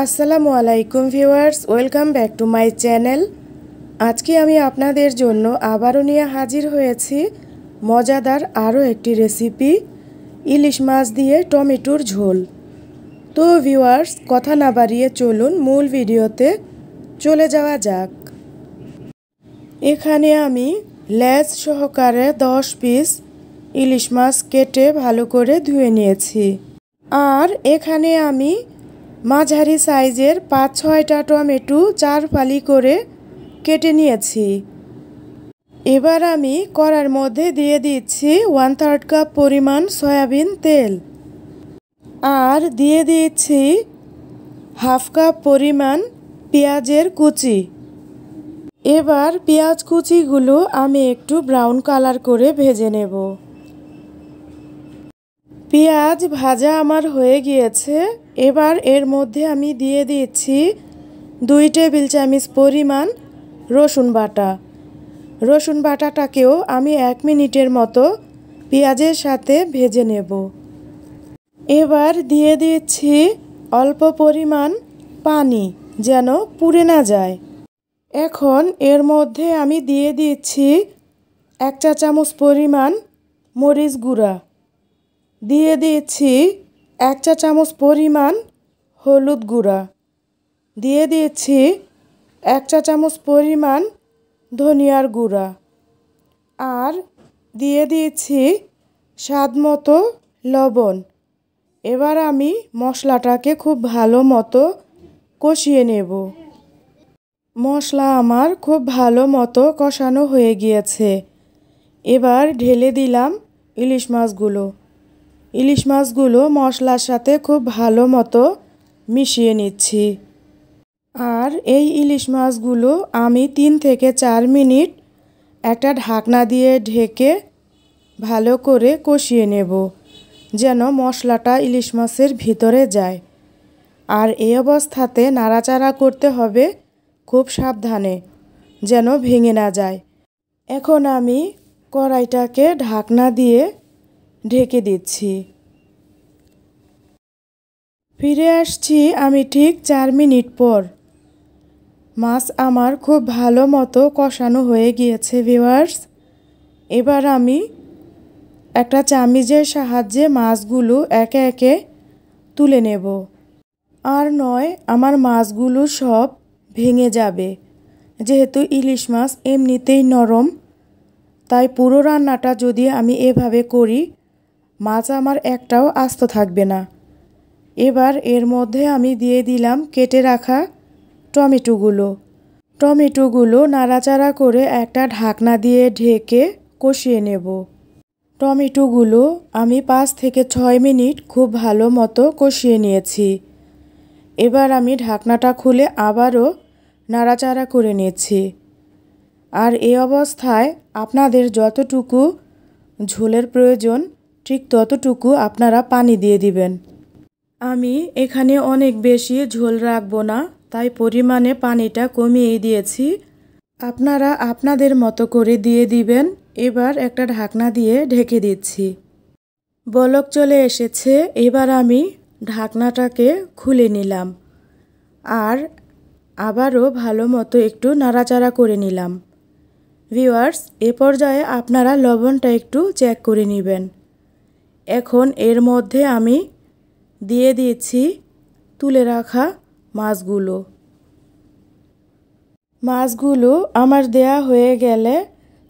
আসসালামু আলাইকুম viewers welcome back to my channel আজকে আমি আপনাদের জন্য আবারও নিয়ে হাজির হয়েছি মজাদার আরও একটি রেসিপি ইলিশ মাছ দিয়ে টমেটোর ঝোল তো ভিউয়ার্স কথা না বাড়িয়ে চলুন মূল ভিডিওতে চলে যাওয়া যাক এখানে আমি লেজ সহকারে দশ পিস ইলিশ মাছ কেটে ভালো করে ধুয়ে নিয়েছি আর এখানে আমি মাঝারি সাইজের পাঁচ ছয়টা টমেটো চার ফালি করে কেটে নিয়েছি এবার আমি কড়ার মধ্যে দিয়ে দিচ্ছি ওয়ান থার্ড কাপ পরিমাণ সয়াবিন তেল আর দিয়ে দিচ্ছি হাফ কাপ পরিমাণ পেঁয়াজের কুচি এবার পেঁয়াজ কুচিগুলো আমি একটু ব্রাউন কালার করে ভেজে নেব পেঁয়াজ ভাজা আমার হয়ে গিয়েছে এবার এর মধ্যে আমি দিয়ে দিচ্ছি দুই টেবিল চামচ পরিমাণ রসুন বাটা রসুন বাটাটাকেও আমি এক মিনিটের মতো পেঁয়াজের সাথে ভেজে নেব এবার দিয়ে দিচ্ছি অল্প পরিমাণ পানি যেন পুড়ে না যায় এখন এর মধ্যে আমি দিয়ে দিচ্ছি এক চা চামচ পরিমাণ মরিচ গুঁড়া দিয়ে দিচ্ছি এক চা চামচ পরিমাণ হলুদ গুঁড়া দিয়ে দিয়েছি এক চা চামচ পরিমাণ ধনিয়ার গুঁড়া আর দিয়ে দিয়েছি স্বাদ মতো লবণ এবার আমি মশলাটাকে খুব ভালো মতো কষিয়ে নেব মশলা আমার খুব ভালো মতো কষানো হয়ে গিয়েছে এবার ঢেলে দিলাম ইলিশ মাছগুলো ইলিশ মাছগুলো মশলার সাথে খুব ভালো মতো মিশিয়ে নিচ্ছি আর এই ইলিশ মাছগুলো আমি তিন থেকে চার মিনিট একটা ঢাকনা দিয়ে ঢেকে ভালো করে কষিয়ে নেব যেন মশলাটা ইলিশ মাছের ভিতরে যায় আর এই অবস্থাতে নাড়াচাড়া করতে হবে খুব সাবধানে যেন ভেঙে না যায় এখন আমি কড়াইটাকে ঢাকনা দিয়ে ঢেকে দিচ্ছি ফিরে আসছি আমি ঠিক চার মিনিট পর মাছ আমার খুব ভালো মতো কষানো হয়ে গিয়েছে ভিওয়ার্স এবার আমি একটা চামিজের সাহায্যে মাছগুলো একে একে তুলে নেব আর নয় আমার মাছগুলো সব ভেঙে যাবে যেহেতু ইলিশ মাছ এমনিতেই নরম তাই পুরো রান্নাটা যদি আমি এভাবে করি মাছ আমার একটাও আস্ত থাকবে না এবার এর মধ্যে আমি দিয়ে দিলাম কেটে রাখা টমেটোগুলো টমেটোগুলো নাড়াচাড়া করে একটা ঢাকনা দিয়ে ঢেকে কষিয়ে নেব টমেটোগুলো আমি পাঁচ থেকে ছয় মিনিট খুব ভালো মতো কষিয়ে নিয়েছি এবার আমি ঢাকনাটা খুলে আবারও নাড়াচাড়া করে নিয়েছি আর এই অবস্থায় আপনাদের যতটুকু ঝোলের প্রয়োজন ঠিক ততটুকু আপনারা পানি দিয়ে দিবেন আমি এখানে অনেক বেশি ঝোল রাখবো না তাই পরিমাণে পানিটা কমিয়ে দিয়েছি আপনারা আপনাদের মতো করে দিয়ে দিবেন এবার একটা ঢাকনা দিয়ে ঢেকে দিচ্ছি বলক চলে এসেছে এবার আমি ঢাকনাটাকে খুলে নিলাম আর আবারও ভালো মতো একটু নাড়াচাড়া করে নিলাম ভিওয়ার্স এ পর্যায়ে আপনারা লবণটা একটু চেক করে নেবেন এখন এর মধ্যে আমি দিয়ে দিয়েছি তুলে রাখা মাছগুলো মাছগুলো আমার দেয়া হয়ে গেলে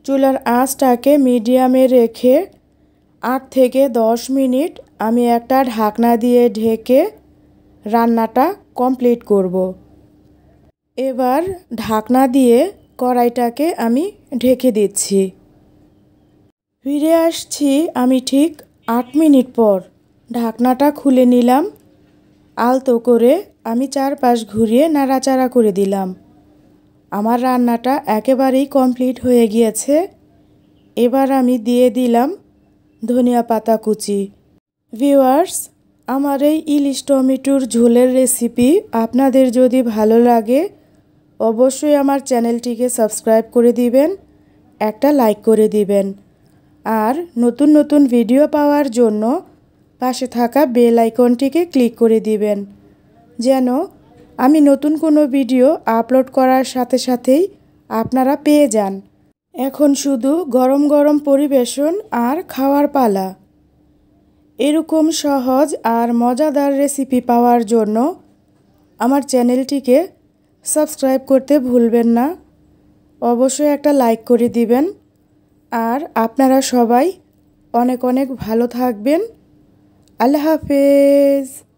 চুলার আঁচটাকে মিডিয়ামে রেখে আট থেকে দশ মিনিট আমি একটা ঢাকনা দিয়ে ঢেকে রান্নাটা কমপ্লিট করব। এবার ঢাকনা দিয়ে কড়াইটাকে আমি ঢেকে দিচ্ছি ফিরে আসছি আমি ঠিক আট মিনিট পর ঢাকনাটা খুলে নিলাম আলতো করে আমি চারপাশ ঘুরিয়ে নাড়াচাড়া করে দিলাম আমার রান্নাটা একেবারেই কমপ্লিট হয়ে গিয়েছে এবার আমি দিয়ে দিলাম ধনিয়া পাতা কুচি ভিউয়ার্স আমার এই ইলিশ টমেটোর ঝোলের রেসিপি আপনাদের যদি ভালো লাগে অবশ্যই আমার চ্যানেলটিকে সাবস্ক্রাইব করে দিবেন একটা লাইক করে দিবেন আর নতুন নতুন ভিডিও পাওয়ার জন্য পাশে থাকা বেল আইকনটিকে ক্লিক করে দিবেন যেন আমি নতুন কোনো ভিডিও আপলোড করার সাথে সাথেই আপনারা পেয়ে যান এখন শুধু গরম গরম পরিবেশন আর খাওয়ার পালা এরকম সহজ আর মজাদার রেসিপি পাওয়ার জন্য আমার চ্যানেলটিকে সাবস্ক্রাইব করতে ভুলবেন না অবশ্যই একটা লাইক করে দিবেন আর আপনারা সবাই অনেক অনেক ভালো থাকবেন আল্লাহ হাফেজ